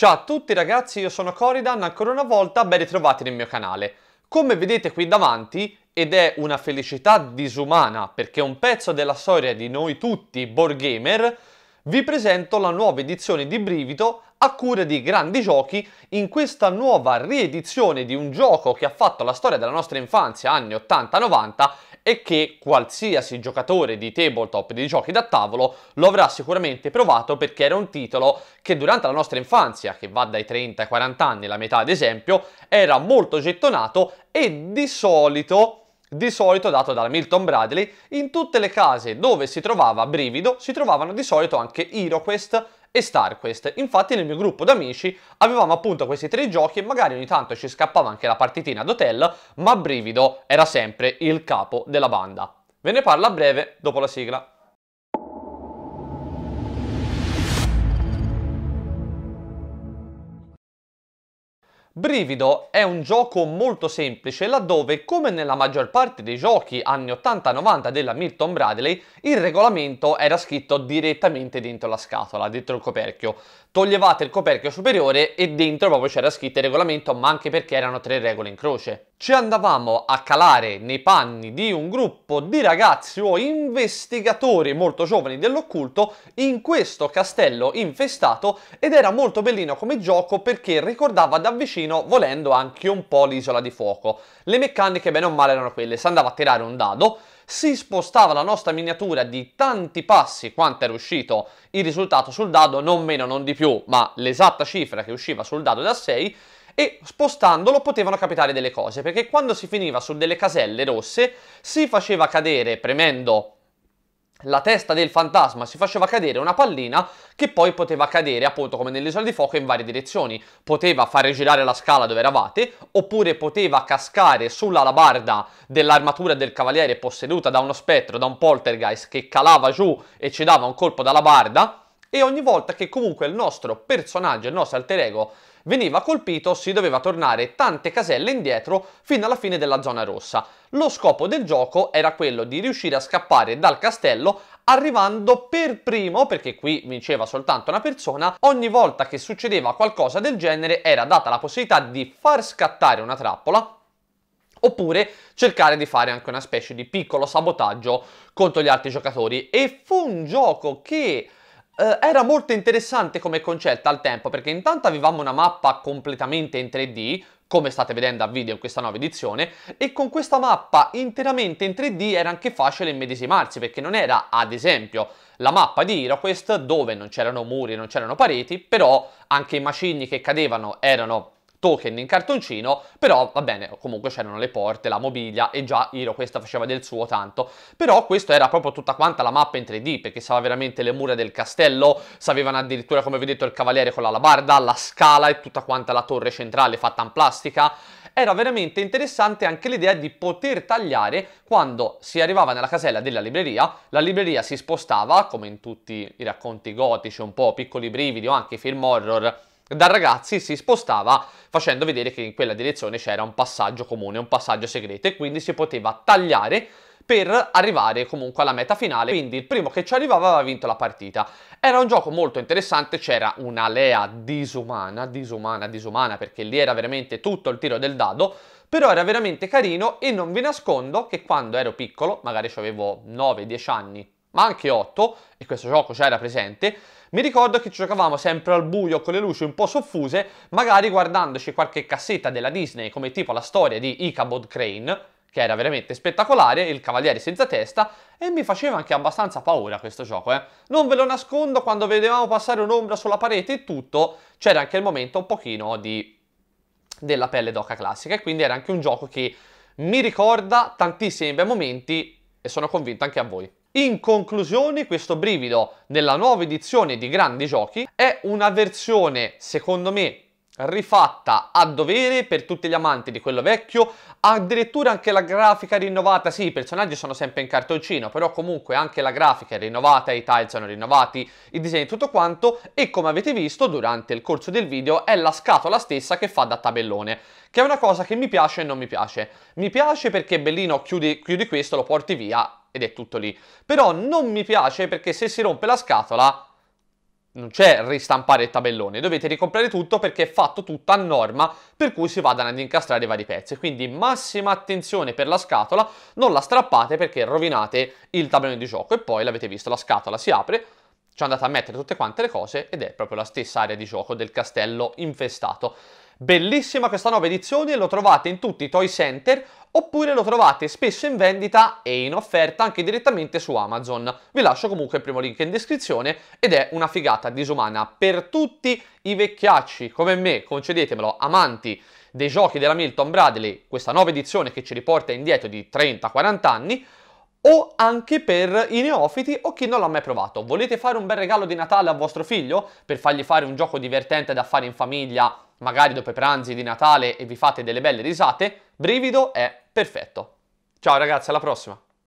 Ciao a tutti ragazzi, io sono Coridan, ancora una volta ben ritrovati nel mio canale. Come vedete qui davanti, ed è una felicità disumana perché è un pezzo della storia di noi tutti board vi presento la nuova edizione di Brivido a cura di Grandi Giochi in questa nuova riedizione di un gioco che ha fatto la storia della nostra infanzia anni 80-90 e che qualsiasi giocatore di tabletop di giochi da tavolo lo avrà sicuramente provato perché era un titolo che durante la nostra infanzia, che va dai 30 ai 40 anni, la metà ad esempio, era molto gettonato e di solito di solito dato dalla Milton Bradley, in tutte le case dove si trovava Brivido si trovavano di solito anche HeroQuest e StarQuest. Infatti nel mio gruppo d'amici avevamo appunto questi tre giochi e magari ogni tanto ci scappava anche la partitina d'hotel, ma Brivido era sempre il capo della banda. Ve ne parlo a breve dopo la sigla. Brivido è un gioco molto semplice laddove, come nella maggior parte dei giochi anni 80-90 della Milton Bradley, il regolamento era scritto direttamente dentro la scatola, dentro il coperchio toglievate il coperchio superiore e dentro proprio c'era scritto il regolamento, ma anche perché erano tre regole in croce. Ci andavamo a calare nei panni di un gruppo di ragazzi o investigatori molto giovani dell'occulto in questo castello infestato ed era molto bellino come gioco perché ricordava da vicino, volendo anche un po' l'isola di fuoco. Le meccaniche bene o male erano quelle, si andava a tirare un dado, si spostava la nostra miniatura di tanti passi quanto era uscito il risultato sul dado, non meno, non di più, ma l'esatta cifra che usciva sul dado da 6, e spostandolo potevano capitare delle cose, perché quando si finiva su delle caselle rosse si faceva cadere, premendo la testa del fantasma si faceva cadere una pallina che poi poteva cadere appunto come nell'isola di fuoco in varie direzioni. Poteva fare girare la scala dove eravate oppure poteva cascare sulla labarda dell'armatura del cavaliere posseduta da uno spettro, da un poltergeist che calava giù e ci dava un colpo dalla barda e ogni volta che comunque il nostro personaggio, il nostro alter ego, veniva colpito si doveva tornare tante caselle indietro fino alla fine della zona rossa. Lo scopo del gioco era quello di riuscire a scappare dal castello arrivando per primo, perché qui vinceva soltanto una persona, ogni volta che succedeva qualcosa del genere era data la possibilità di far scattare una trappola oppure cercare di fare anche una specie di piccolo sabotaggio contro gli altri giocatori e fu un gioco che eh, era molto interessante come concetto al tempo perché intanto avevamo una mappa completamente in 3D, come state vedendo a video in questa nuova edizione, e con questa mappa interamente in 3D era anche facile immedesimarsi, perché non era, ad esempio, la mappa di HeroQuest dove non c'erano muri, non c'erano pareti, però anche i macigni che cadevano erano token in cartoncino, però va bene, comunque c'erano le porte, la mobilia e già Hiro questa faceva del suo tanto, però questa era proprio tutta quanta la mappa in 3D perché sapeva veramente le mura del castello, sapevano addirittura come vi ho detto il cavaliere con la l'alabarda, la scala e tutta quanta la torre centrale fatta in plastica, era veramente interessante anche l'idea di poter tagliare quando si arrivava nella casella della libreria, la libreria si spostava, come in tutti i racconti gotici, un po' piccoli brividi o anche film horror, da ragazzi si spostava facendo vedere che in quella direzione c'era un passaggio comune, un passaggio segreto e quindi si poteva tagliare per arrivare comunque alla meta finale, quindi il primo che ci arrivava aveva vinto la partita. Era un gioco molto interessante, c'era un'alea disumana, disumana, disumana, perché lì era veramente tutto il tiro del dado, però era veramente carino e non vi nascondo che quando ero piccolo, magari avevo 9-10 anni, ma anche 8, e questo gioco già era presente, mi ricordo che ci giocavamo sempre al buio con le luci un po' soffuse, magari guardandoci qualche cassetta della Disney come tipo la storia di Ichabod Crane, che era veramente spettacolare, il cavaliere senza testa, e mi faceva anche abbastanza paura questo gioco, eh. Non ve lo nascondo, quando vedevamo passare un'ombra sulla parete e tutto, c'era anche il momento un pochino di... della pelle d'oca classica, e quindi era anche un gioco che mi ricorda tantissimi bei momenti e sono convinto anche a voi. In conclusione, questo brivido della nuova edizione di Grandi Giochi è una versione, secondo me, rifatta a dovere per tutti gli amanti di quello vecchio, addirittura anche la grafica rinnovata, sì i personaggi sono sempre in cartoncino, però comunque anche la grafica è rinnovata, i tiles sono rinnovati, i disegni tutto quanto e come avete visto durante il corso del video è la scatola stessa che fa da tabellone, che è una cosa che mi piace e non mi piace. Mi piace perché Bellino chiudi, chiudi questo, lo porti via ed è tutto lì, però non mi piace perché se si rompe la scatola non c'è ristampare il tabellone, dovete ricomprare tutto perché è fatto tutto a norma per cui si vadano ad incastrare i vari pezzi, quindi massima attenzione per la scatola, non la strappate perché rovinate il tabellone di gioco e poi l'avete visto, la scatola si apre, ci andate a mettere tutte quante le cose ed è proprio la stessa area di gioco del castello infestato. Bellissima questa nuova edizione, lo trovate in tutti i toy center oppure lo trovate spesso in vendita e in offerta anche direttamente su Amazon. Vi lascio comunque il primo link in descrizione ed è una figata disumana per tutti i vecchiacci come me, concedetemelo, amanti dei giochi della Milton Bradley, questa nuova edizione che ci riporta indietro di 30-40 anni, o anche per i neofiti o chi non l'ha mai provato. Volete fare un bel regalo di Natale a vostro figlio per fargli fare un gioco divertente da fare in famiglia, magari dopo i pranzi di Natale e vi fate delle belle risate? Brivido è perfetto. Ciao ragazzi, alla prossima!